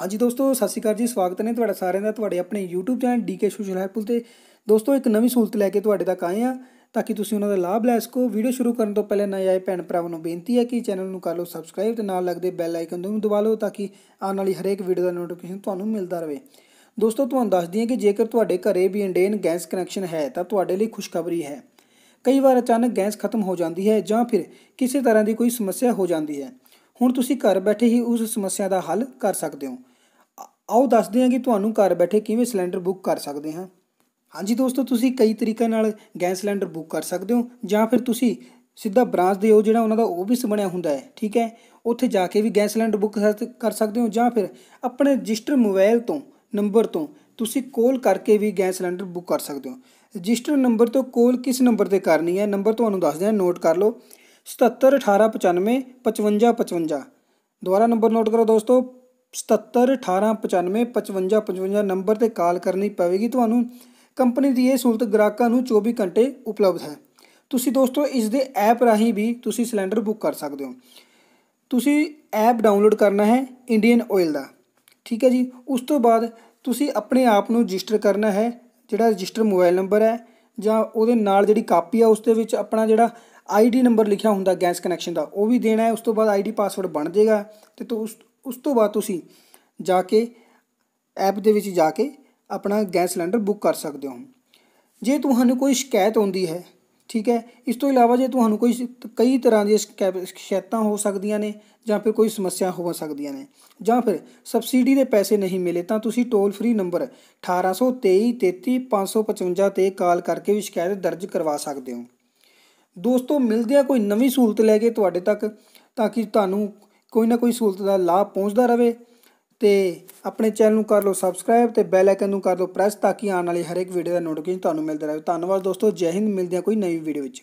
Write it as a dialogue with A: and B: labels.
A: ਹਾਂਜੀ ਦੋਸਤੋ ਸਤਿ ਸ਼੍ਰੀ ਅਕਾਲ ਜੀ ਸਵਾਗਤ ਨੇ ਤੁਹਾਡਾ ਸਾਰਿਆਂ ਦਾ ਤੁਹਾਡੇ ਆਪਣੇ YouTube channel DK social helpful ਤੇ ਦੋਸਤੋ ਇੱਕ ਨਵੀਂ ਸਹੂਲਤ ਲੈ ਕੇ ਤੁਹਾਡੇ ਤੱਕ ਆਏ ਆ ਤਾਂ ਕਿ ਤੁਸੀਂ ਉਹਨਾਂ ਦਾ ਲਾਭ ਲੈ ਸਕੋ ਵੀਡੀਓ ਸ਼ੁਰੂ ਕਰਨ ਤੋਂ ਪਹਿਲੇ ਨਵੇਂ ਆਏ ਭੈਣ ਭਰਾਵਾਂ ਨੂੰ ਬੇਨਤੀ ਹੈ ਕਿ ਚੈਨਲ ਨੂੰ ਕਰ ਲਓ ਸਬਸਕ੍ਰਾਈਬ ਤੇ ਨਾਲ ਲੱਗਦੇ ਬੈਲ ਆਈਕਨ ਨੂੰ ਦਬਾ ਲਓ ਤਾਂ ਕਿ ਆਉਣ ਵਾਲੀ ਹਰੇਕ ਵੀਡੀਓ ਦਾ ਨੋਟੀਫਿਕੇਸ਼ਨ ਤੁਹਾਨੂੰ ਮਿਲਦਾ ਰਹੇ ਦੋਸਤੋ ਤੁਹਾਨੂੰ ਦੱਸ ਦਈਏ ਕਿ ਜੇਕਰ ਤੁਹਾਡੇ ਘਰੇ ਵੀ ਇੰਡੇਨ ਗੈਸ ਕਨੈਕਸ਼ਨ ਹੈ ਤਾਂ ਤੁਹਾਡੇ ਲਈ ਖੁਸ਼ਖਬਰੀ ਹੈ ਕਈ ਵਾਰ ਅਚਾਨਕ ਗੈਸ ਖਤਮ ਹੋ ਜਾਂਦੀ ਹੈ ਜਾਂ ਫਿਰ ਕਿਸੇ ਤਰ੍ਹਾਂ ਦੀ ਕੋਈ ਸਮੱਸਿਆ ਹੋ ਜਾਂਦੀ ਹੈ ਹੁਣ ਤੁਸੀਂ ਘਰ ਬੈਠੇ ਹੀ ਉਸ ਸਮੱਸਿਆ ਦਾ ਹੱਲ ਕਰ ਸਕਦੇ ਹੋ ਆਓ ਦੱਸਦੇ ਹਾਂ ਕਿ ਤੁਹਾਨੂੰ ਘਰ ਬੈਠੇ ਕਿਵੇਂ ਸਿਲੰਡਰ ਬੁੱਕ ਕਰ ਸਕਦੇ ਹਾਂ ਹਾਂਜੀ ਦੋਸਤੋ ਤੁਸੀਂ ਕਈ ਤਰੀਕਿਆਂ ਨਾਲ ਗੈਸ ਸਿਲੰਡਰ ਬੁੱਕ ਕਰ ਸਕਦੇ ਹੋ ਜਾਂ ਫਿਰ ਤੁਸੀਂ ਸਿੱਧਾ ਬ੍ਰਾਂਚ ਦੇ ਉਹ ਜਿਹੜਾ ਉਹਨਾਂ ਦਾ ਆਫਿਸ ਬਣਿਆ ਹੁੰਦਾ ਹੈ ਠੀਕ ਹੈ ਉੱਥੇ ਜਾ ਕੇ ਵੀ ਗੈਸ ਸਿਲੰਡਰ ਬੁੱਕ ਕਰ ਸਕਦੇ ਹੋ ਜਾਂ ਫਿਰ ਆਪਣੇ ਰਜਿਸਟਰ ਮੋਬਾਈਲ ਤੋਂ ਨੰਬਰ ਤੋਂ ਤੁਸੀਂ ਕਾਲ ਕਰਕੇ ਵੀ ਗੈਸ ਸਿਲੰਡਰ ਬੁੱਕ ਕਰ ਸਕਦੇ ਹੋ ਰਜਿਸਟਰ ਨੰਬਰ ਤੋਂ ਕਾਲ ਕਿਸ ਨੰਬਰ ਤੇ ਕਰਨੀ ਹੈ ਨੰਬਰ ਤੁਹਾਨੂੰ ਦੱਸ ਦਿਆਂ ਨੋਟ ਕਰ ਲਓ 77 18 55 55 ਦੁਬਾਰਾ ਨੰਬਰ ਨੋਟ ਕਰੋ ਦੋਸਤੋ 7718955555 ਨੰਬਰ 'ਤੇ ਕਾਲ ਕਰਨੀ ਪਵੇਗੀ ਤੁਹਾਨੂੰ ਕੰਪਨੀ ਦੀ ਇਹ ਸਹੂਲਤ ਗ੍ਰਾਹਕਾਂ ਨੂੰ 24 ਘੰਟੇ ਉਪਲਬਧ ਹੈ ਤੁਸੀਂ ਦੋਸਤੋ ਇਸ ਦੇ ਐਪ ਰਾਹੀਂ ਵੀ ਤੁਸੀਂ ਸਿਲੰਡਰ ਬੁੱਕ ਕਰ ਸਕਦੇ ਹੋ ਤੁਸੀਂ ਐਪ ਡਾਊਨਲੋਡ ਕਰਨਾ ਹੈ ਇੰਡੀਅਨ ਆਇਲ ਦਾ ਠੀਕ ਹੈ ਜੀ ਉਸ ਤੋਂ ਬਾਅਦ ਤੁਸੀਂ ਆਪਣੇ ਆਪ ਨੂੰ ਰਜਿਸਟਰ ਕਰਨਾ ਹੈ ਜਿਹੜਾ ਰਜਿਸਟਰ ਮੋਬਾਈਲ ਨੰਬਰ ਹੈ ਜਾਂ ਉਹਦੇ ਨਾਲ ਜਿਹੜੀ ਕਾਪੀ ਆ ਉਸ ਦੇ ਵਿੱਚ ਆਪਣਾ ਜਿਹੜਾ ਆਈਡੀ ਨੰਬਰ ਲਿਖਿਆ ਹੁੰਦਾ ਗੈਸ ਕਨੈਕਸ਼ਨ ਦਾ ਉਹ ਵੀ ਦੇਣਾ ਹੈ ਉਸ ਤੋਂ ਬਾਅਦ ਆਈਡੀ ਪਾਸਵਰਡ ਬਣ ਜਾਏਗਾ ਤੇ ਤੋ ਉਸ ਉਸ ਤੋਂ ਬਾਅਦ ਤੁਸੀਂ ਜਾ ਕੇ ਐਪ ਦੇ ਵਿੱਚ ਜਾ ਕੇ ਆਪਣਾ ਗੈਸ ਸਿਲੰਡਰ ਬੁੱਕ ਕਰ ਸਕਦੇ ਹੋ ਜੇ ਤੁਹਾਨੂੰ ਕੋਈ ਸ਼ਿਕਾਇਤ ਆਉਂਦੀ ਹੈ ਠੀਕ ਹੈ ਇਸ ਤੋਂ ਇਲਾਵਾ ਜੇ ਤੁਹਾਨੂੰ ਕੋਈ ਕਈ ਤਰ੍ਹਾਂ ਦੀਆਂ ਸ਼ਿਕਾਇਤਾਂ ਹੋ ਸਕਦੀਆਂ ਨੇ ਜਾਂ ਫਿਰ ਕੋਈ ਸਮੱਸਿਆ ਹੋ ਸਕਦੀਆਂ ਨੇ ਜਾਂ ਫਿਰ ਸਬਸਿਡੀ ਦੇ ਪੈਸੇ ਨਹੀਂ ਮਿਲੇ ਤਾਂ ਤੁਸੀਂ ਟੋਲ ਫ੍ਰੀ ਨੰਬਰ 1823335555 ਤੇ ਕਾਲ ਕਰਕੇ ਵੀ ਸ਼ਿਕਾਇਤ ਦਰਜ ਕਰਵਾ ਸਕਦੇ ਹੋ ਦੋਸਤੋ ਮਿਲਦੇ ਆ ਕੋਈ ਨਵੀਂ ਸਹੂਲਤ ਲੈ ਕੇ ਤੁਹਾਡੇ ਤੱਕ ਤਾਂ ਕਿ ਤੁਹਾਨੂੰ ਕੋਈ ਨਾ ਕੋਈ ਸਹੂਲਤ ਦਾ ਲਾਭ ਪਹੁੰਚਦਾ ਰਹੇ ਤੇ ਆਪਣੇ ਚੈਨਲ ਨੂੰ ਕਰ ਲਓ ਸਬਸਕ੍ਰਾਈਬ ਤੇ ਬੈਲ ਆਈਕਨ ਨੂੰ ਕਰ ਲਓ ਪ੍ਰੈਸ ਤਾਂ ਕਿ ਆਉਣ ਵਾਲੀ ਹਰ ਇੱਕ ਵੀਡੀਓ ਦਾ ਨੋਟੀਫਿਕੇਸ਼ਨ ਤੁਹਾਨੂੰ ਮਿਲਦਾ ਰਹੇ ਧੰਨਵਾਦ ਦੋਸਤੋ ਜੈ ਹਿੰਦ ਮਿਲਦੇ ਆ ਕੋਈ ਨਵੀਂ ਵੀਡੀਓ ਵਿੱਚ